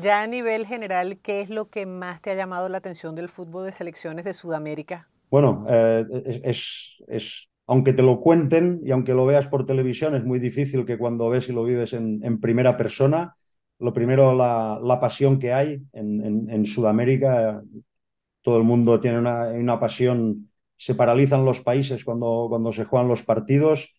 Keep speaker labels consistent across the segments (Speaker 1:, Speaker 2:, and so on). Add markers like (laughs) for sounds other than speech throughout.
Speaker 1: Ya a nivel general, ¿qué es lo que más te ha llamado la atención del fútbol de selecciones de Sudamérica?
Speaker 2: Bueno, eh, es, es, aunque te lo cuenten y aunque lo veas por televisión, es muy difícil que cuando ves y lo vives en, primera persona, lo primero, la, pasión que hay en, Sudamérica, todo el mundo tiene una, pasión, se paralizan los países cuando, cuando se juegan los partidos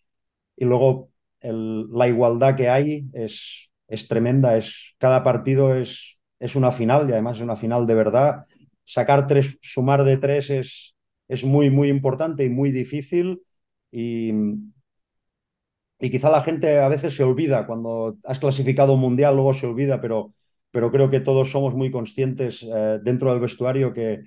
Speaker 2: y luego la igualdad que hay es es tremenda. Es, cada partido es, es una final y además es una final de verdad. Sacar tres, sumar de tres es, es muy, muy importante y muy difícil. Y, y quizá la gente a veces se olvida cuando has clasificado un mundial, luego se olvida, pero, pero creo que todos somos muy conscientes eh, dentro del vestuario que,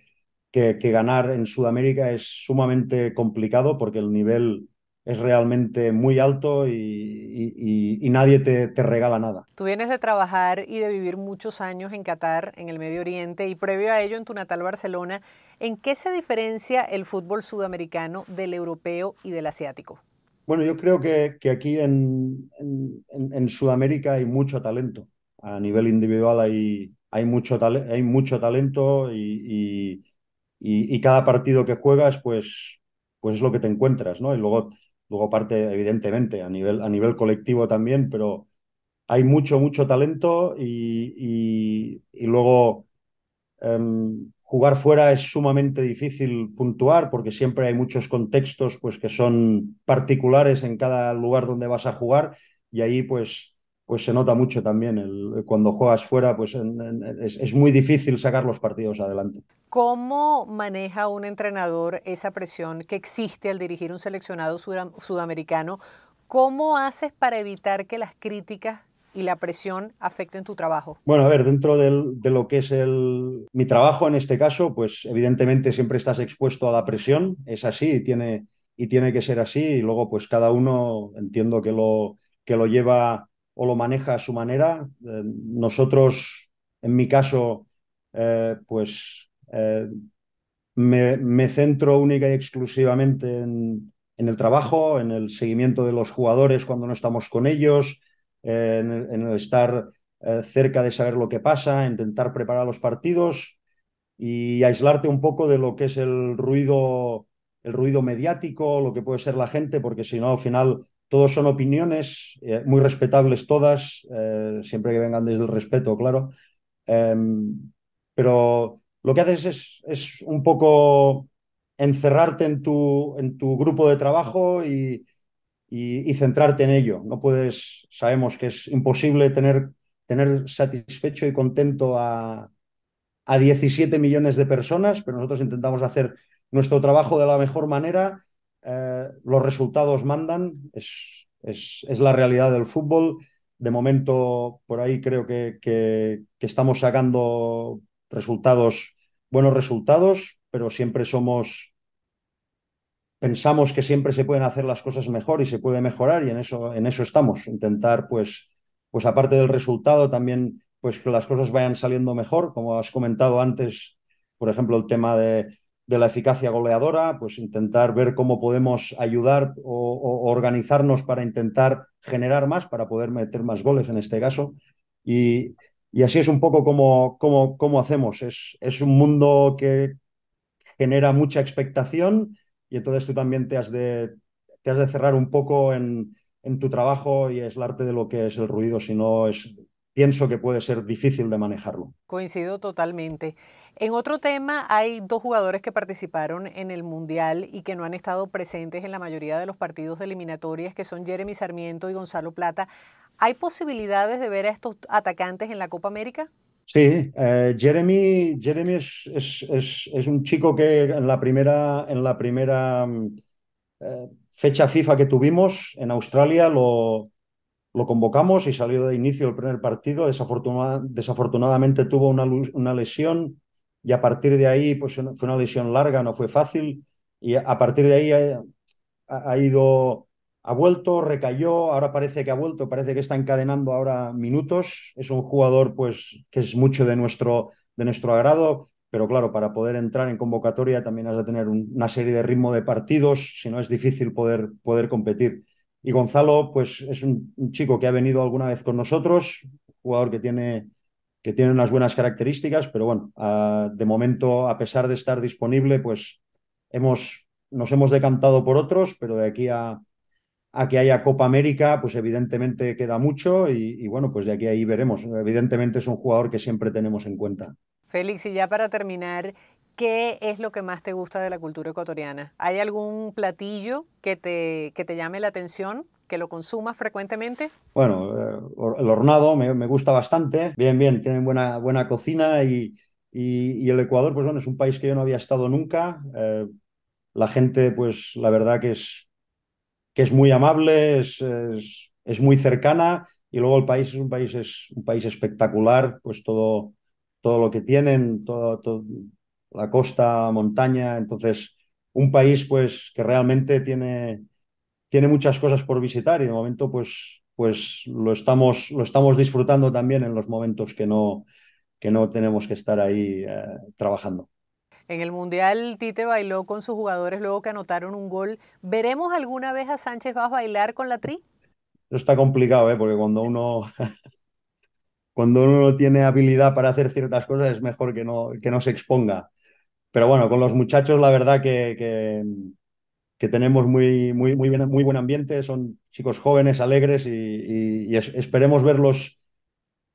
Speaker 2: que, que, ganar en Sudamérica es sumamente complicado porque el nivel es realmente muy alto y, nadie te, te, regala nada.
Speaker 1: Tú vienes de trabajar y de vivir muchos años en Qatar, en el Medio Oriente, y previo a ello en tu natal Barcelona, ¿en qué se diferencia el fútbol sudamericano del europeo y del asiático?
Speaker 2: Bueno, yo creo que, aquí en, en, Sudamérica hay mucho talento. A nivel individual hay, hay, mucho, hay mucho talento y, cada partido que juegas, pues, pues es lo que te encuentras, ¿no? Y luego Luego parte, evidentemente, a nivel, a nivel colectivo también, pero hay mucho, mucho talento y, luego em, jugar fuera es sumamente difícil puntuar porque siempre hay muchos contextos pues, que son particulares en cada lugar donde vas a jugar y ahí pues pues se nota mucho también. cuando juegas fuera, pues es, muy difícil sacar los partidos adelante.
Speaker 1: ¿Cómo maneja un entrenador esa presión que existe al dirigir un seleccionado sudamericano? ¿Cómo haces para evitar que las críticas y la presión afecten tu trabajo? Bueno, a ver,
Speaker 2: dentro de lo que es el, mi trabajo en este caso, pues evidentemente siempre estás expuesto a la presión, es así y tiene, y tiene que ser así, y luego pues cada uno entiendo que lo, que lo lleva o lo maneja a su manera. Eh, nosotros, en mi caso, eh, pues eh, me, centro única y exclusivamente en, el trabajo, en el seguimiento de los jugadores cuando no estamos con ellos, en, en, el estar cerca de saber lo que pasa, intentar preparar los partidos y aislarte un poco de lo que es el ruido el ruido mediático, lo que puede ser la gente, porque si no, al final todos son opiniones, eh, muy respetables todas, eh, siempre que vengan desde el respeto, claro. Em, pero lo que haces es, un poco encerrarte en tu, en tu grupo de trabajo y, centrarte en ello. No puedes, sabemos que es imposible tener, tener satisfecho y contento a, a 17 millones de personas, pero nosotros intentamos hacer nuestro trabajo de la mejor manera eh, los resultados mandan, es, es, la realidad del fútbol. De momento, por ahí creo que, que estamos sacando resultados, buenos resultados, pero siempre somos pensamos que siempre se pueden hacer las cosas mejor y se puede mejorar y en eso, en eso estamos, intentar pues, pues aparte del resultado también pues que las cosas vayan saliendo mejor, como has comentado antes, por ejemplo, el tema de, de la eficacia goleadora, pues intentar ver cómo podemos ayudar o, organizarnos para intentar generar más, para poder meter más goles en este caso. Y, así es un poco como, como, como hacemos. Es, es, un mundo que genera mucha expectación y entonces tú también te has de, te has de cerrar un poco en, en tu trabajo y es el arte de lo que es el ruido, si no es pienso que puede ser difícil de manejarlo.
Speaker 1: Coincido totalmente. En otro tema, hay dos jugadores que participaron en el Mundial y que no han estado presentes en la mayoría de los partidos de eliminatorias, que son Jeremy Sarmiento y Gonzalo Plata. ¿Hay posibilidades de ver a estos atacantes en la Copa América?
Speaker 2: Sí, eh, Jeremy, Jeremy es, es, un chico que en la primera, en la primera mm, eh, fecha FIFA que tuvimos en Australia lo, lo convocamos y salió de inicio el primer partido. desafortunadamente tuvo una, una, lesión y a partir de ahí pues, fue una lesión larga, no fue fácil. Y a partir de ahí eh, ha, ha ido, ha vuelto, recayó, ahora parece que ha vuelto, parece que está encadenando ahora minutos. Es un jugador pues, que es mucho de nuestro, de nuestro agrado, pero claro, para poder entrar en convocatoria también has de tener una serie de ritmo de partidos, si no es difícil poder, poder competir. Y Gonzalo, pues es un, chico que ha venido alguna vez con nosotros, jugador que tiene, que tiene unas buenas características, pero bueno, ah, de momento, a pesar de estar disponible, pues hemos, nos hemos decantado por otros, pero de aquí a, que haya Copa América, pues evidentemente queda mucho y, bueno, pues de aquí a ahí veremos. Evidentemente es un jugador que siempre tenemos en cuenta.
Speaker 1: Félix, y ya para terminar, ¿Qué es lo que más te gusta de la cultura ecuatoriana? ¿Hay algún platillo que te, que te llame la atención? que lo consumas frecuentemente?
Speaker 2: Bueno, eh, el hornado me, gusta bastante. Bien, bien, tienen buena, buena cocina y, y, el Ecuador, pues bueno, es un país que yo no había estado nunca. Eh, la gente, pues la verdad que es, que es muy amable, es, es, muy cercana y luego el país es un país, es un país espectacular, pues todo, todo lo que tienen, todo, todo la costa, montaña, entonces un país pues que realmente tiene, tiene muchas cosas por visitar y de momento pues, pues lo, estamos, lo estamos disfrutando también en los momentos que no, que no tenemos que estar ahí eh, trabajando.
Speaker 1: En el Mundial Tite bailó con sus jugadores luego que anotaron un gol. ¿Veremos alguna vez a Sánchez a bailar con la tri?
Speaker 2: Eso está complicado, ¿eh? porque cuando uno, (laughs) cuando uno tiene habilidad para hacer ciertas cosas es mejor que no, que no se exponga. Pero bueno, con los muchachos la verdad que, que, tenemos muy, muy, muy, buen ambiente, son chicos jóvenes, alegres y, esperemos verlos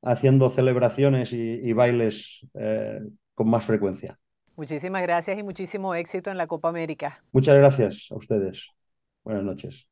Speaker 2: haciendo celebraciones y, bailes eh, con más frecuencia.
Speaker 1: Muchísimas gracias y muchísimo éxito en la Copa América.
Speaker 2: Muchas gracias a ustedes. Buenas noches.